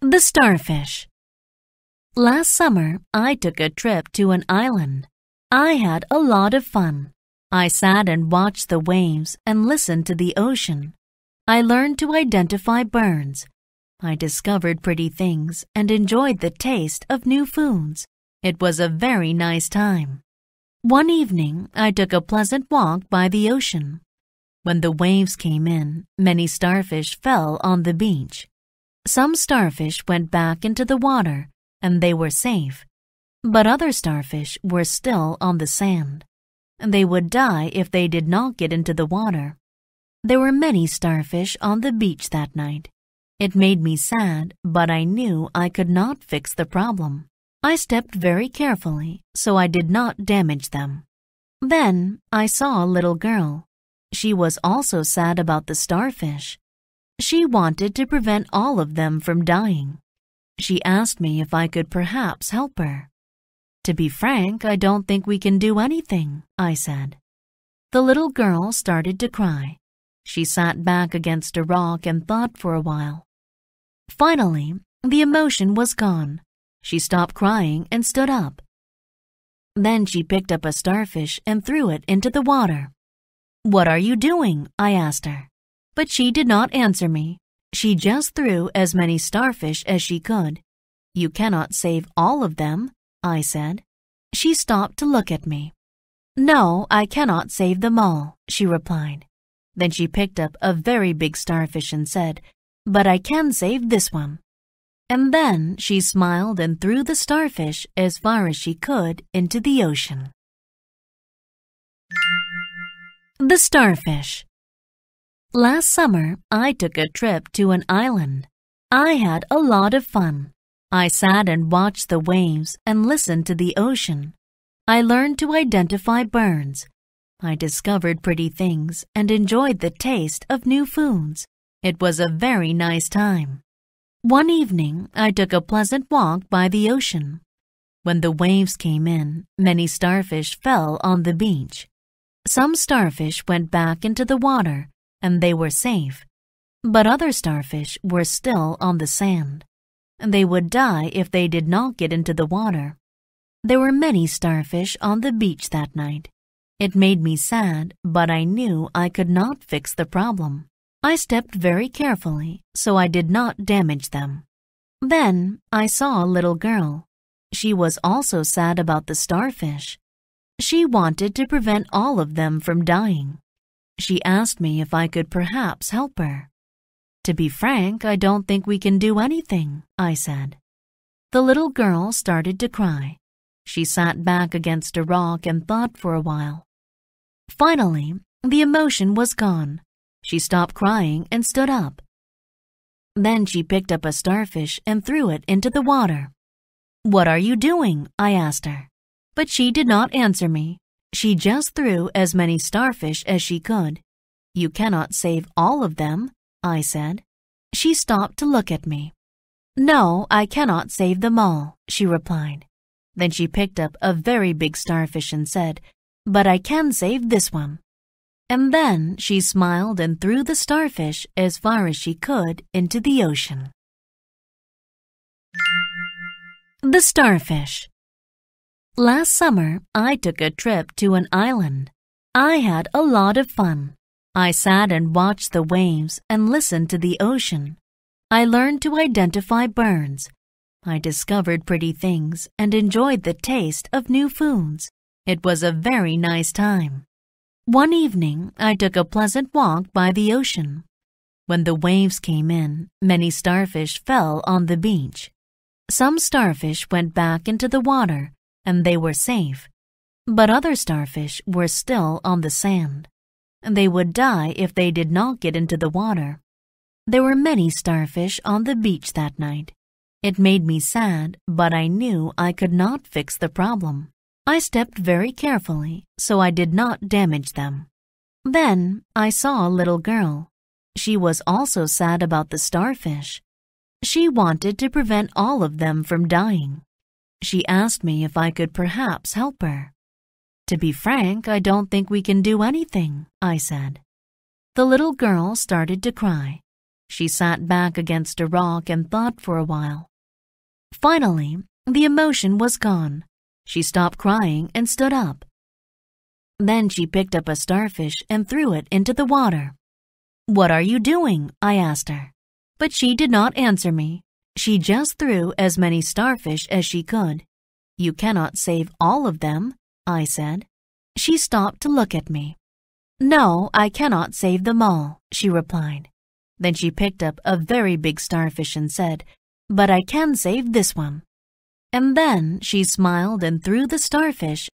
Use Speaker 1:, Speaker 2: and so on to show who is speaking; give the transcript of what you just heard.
Speaker 1: The Starfish Last summer, I took a trip to an island. I had a lot of fun. I sat and watched the waves and listened to the ocean. I learned to identify burns. I discovered pretty things and enjoyed the taste of new foods. It was a very nice time. One evening, I took a pleasant walk by the ocean. When the waves came in, many starfish fell on the beach. Some starfish went back into the water and they were safe, but other starfish were still on the sand. They would die if they did not get into the water. There were many starfish on the beach that night. It made me sad, but I knew I could not fix the problem. I stepped very carefully so I did not damage them. Then I saw a little girl. She was also sad about the starfish. She wanted to prevent all of them from dying. She asked me if I could perhaps help her. To be frank, I don't think we can do anything, I said. The little girl started to cry. She sat back against a rock and thought for a while. Finally, the emotion was gone. She stopped crying and stood up. Then she picked up a starfish and threw it into the water. What are you doing? I asked her but she did not answer me. She just threw as many starfish as she could. You cannot save all of them, I said. She stopped to look at me. No, I cannot save them all, she replied. Then she picked up a very big starfish and said, But I can save this one. And then she smiled and threw the starfish as far as she could into the ocean. The Starfish Last summer, I took a trip to an island. I had a lot of fun. I sat and watched the waves and listened to the ocean. I learned to identify birds. I discovered pretty things and enjoyed the taste of new foods. It was a very nice time. One evening, I took a pleasant walk by the ocean. When the waves came in, many starfish fell on the beach. Some starfish went back into the water, and they were safe. But other starfish were still on the sand. They would die if they did not get into the water. There were many starfish on the beach that night. It made me sad, but I knew I could not fix the problem. I stepped very carefully, so I did not damage them. Then I saw a little girl. She was also sad about the starfish. She wanted to prevent all of them from dying. She asked me if I could perhaps help her. To be frank, I don't think we can do anything, I said. The little girl started to cry. She sat back against a rock and thought for a while. Finally, the emotion was gone. She stopped crying and stood up. Then she picked up a starfish and threw it into the water. What are you doing? I asked her. But she did not answer me. She just threw as many starfish as she could. You cannot save all of them, I said. She stopped to look at me. No, I cannot save them all, she replied. Then she picked up a very big starfish and said, But I can save this one. And then she smiled and threw the starfish as far as she could into the ocean. The Starfish Last summer, I took a trip to an island. I had a lot of fun. I sat and watched the waves and listened to the ocean. I learned to identify birds. I discovered pretty things and enjoyed the taste of new foods. It was a very nice time. One evening, I took a pleasant walk by the ocean. When the waves came in, many starfish fell on the beach. Some starfish went back into the water and they were safe. But other starfish were still on the sand. They would die if they did not get into the water. There were many starfish on the beach that night. It made me sad, but I knew I could not fix the problem. I stepped very carefully, so I did not damage them. Then I saw a little girl. She was also sad about the starfish. She wanted to prevent all of them from dying. She asked me if I could perhaps help her. To be frank, I don't think we can do anything, I said. The little girl started to cry. She sat back against a rock and thought for a while. Finally, the emotion was gone. She stopped crying and stood up. Then she picked up a starfish and threw it into the water. What are you doing? I asked her. But she did not answer me. She just threw as many starfish as she could. You cannot save all of them, I said. She stopped to look at me. No, I cannot save them all, she replied. Then she picked up a very big starfish and said, But I can save this one. And then she smiled and threw the starfish